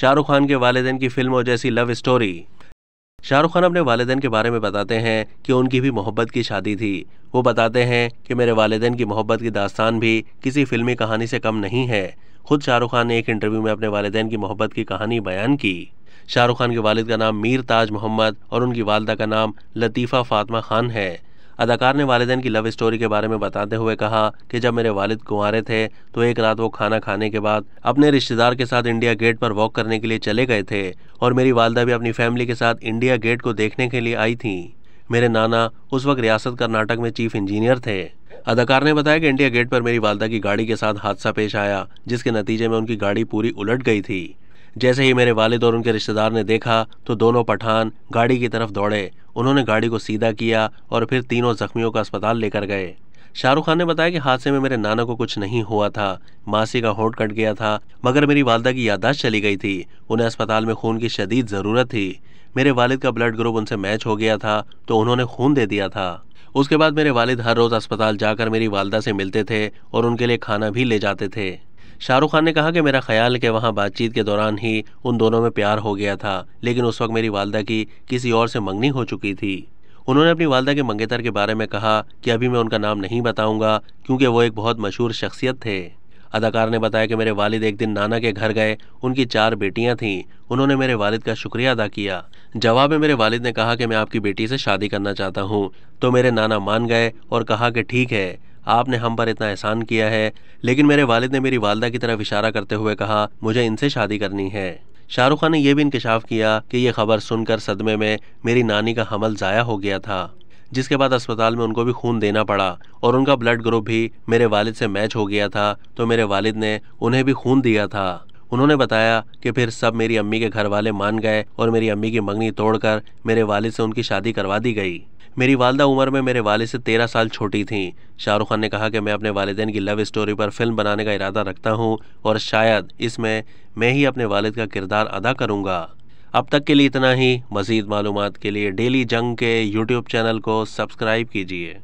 शाहरुख खान के वालदेन की फिल्मों जैसी लव स्टोरी शाहरुख खान अपने वालदेन के बारे में बताते हैं कि उनकी भी मोहब्बत की शादी थी वो बताते हैं कि मेरे वालदेन की मोहब्बत की दास्तान भी किसी फिल्मी कहानी से कम नहीं है खुद शाहरुख खान ने एक इंटरव्यू में अपने वालदेन की मोहब्बत की कहानी बयान की शाहरुख खान के वालिद का नाम मीर ताज मोहम्मद और उनकी वालदा का नाम लतीफ़ा फातमा खान है अदाकार ने वालदेन की लव स्टोरी के बारे में बताते हुए कहा कि जब मेरे वालिद कुंवारे थे तो एक रात वो खाना खाने के बाद अपने रिश्तेदार के साथ इंडिया गेट पर वॉक करने के लिए चले गए थे और मेरी वालदा भी अपनी फैमिली के साथ इंडिया गेट को देखने के लिए आई थी मेरे नाना उस वक्त रियासत कर्नाटक में चीफ इंजीनियर थे अदाकार ने बताया कि इंडिया गेट पर मेरी वालदा की गाड़ी के साथ हादसा पेश आया जिसके नतीजे में उनकी गाड़ी पूरी उलट गई थी जैसे ही मेरे वालिद और उनके रिश्तेदार ने देखा तो दोनों पठान गाड़ी की तरफ दौड़े उन्होंने गाड़ी को सीधा किया और फिर तीनों जख्मियों का अस्पताल लेकर गए शाहरुख खान ने बताया कि हादसे में मेरे नाना को कुछ नहीं हुआ था मासी का होंठ कट गया था मगर मेरी वालदा की याददाश्त चली गई थी उन्हें अस्पताल में खून की शदीद ज़रूरत थी मेरे वालिद का ब्लड ग्रुप उनसे मैच हो गया था तो उन्होंने खून दे दिया था उसके बाद मेरे वालिद हर रोज़ अस्पताल जाकर मेरी वालदा से मिलते थे और उनके लिए खाना भी ले जाते थे शाहरुख खान ने कहा कि मेरा ख्याल है कि वहाँ बातचीत के दौरान ही उन दोनों में प्यार हो गया था लेकिन उस वक्त मेरी वालदा की किसी और से मंगनी हो चुकी थी उन्होंने अपनी वालदा के मंगेतर के बारे में कहा कि अभी मैं उनका नाम नहीं बताऊंगा क्योंकि वो एक बहुत मशहूर शख्सियत थे अदाकार ने बताया कि मेरे वालिद एक दिन नाना के घर गए उनकी चार बेटियां थीं उन्होंने मेरे वालिद का शुक्रिया अदा किया जवाब में मेरे वालिद ने कहा कि मैं आपकी बेटी से शादी करना चाहता हूं तो मेरे नाना मान गए और कहा कि ठीक है आपने हम पर इतना एहसान किया है लेकिन मेरे वालिद ने मेरी वालदा की तरफ इशारा करते हुए कहा मुझे इनसे शादी करनी है शाहरुख खान ने यह भी इंकशाफ किया कि यह खबर सुनकर सदमे में मेरी नानी का हमल ज़ाया हो गया था जिसके बाद अस्पताल में उनको भी खून देना पड़ा और उनका ब्लड ग्रुप भी मेरे वालिद से मैच हो गया था तो मेरे वालिद ने उन्हें भी खून दिया था उन्होंने बताया कि फिर सब मेरी अम्मी के घर वाले मान गए और मेरी अम्मी की मंगनी तोड़कर मेरे वालिद से उनकी शादी करवा दी गई मेरी वालदा उम्र में मेरे वाले से तेरह साल छोटी थी शाहरुख खान ने कहा कि मैं अपने वालदेन की लव स्टोरी पर फिल्म बनाने का इरादा रखता हूँ और शायद इसमें मैं ही अपने वालद का किरदार अदा करूँगा अब तक के लिए इतना ही मज़ीद मालूम के लिए डेली जंग के यूट्यूब चैनल को सब्सक्राइब कीजिए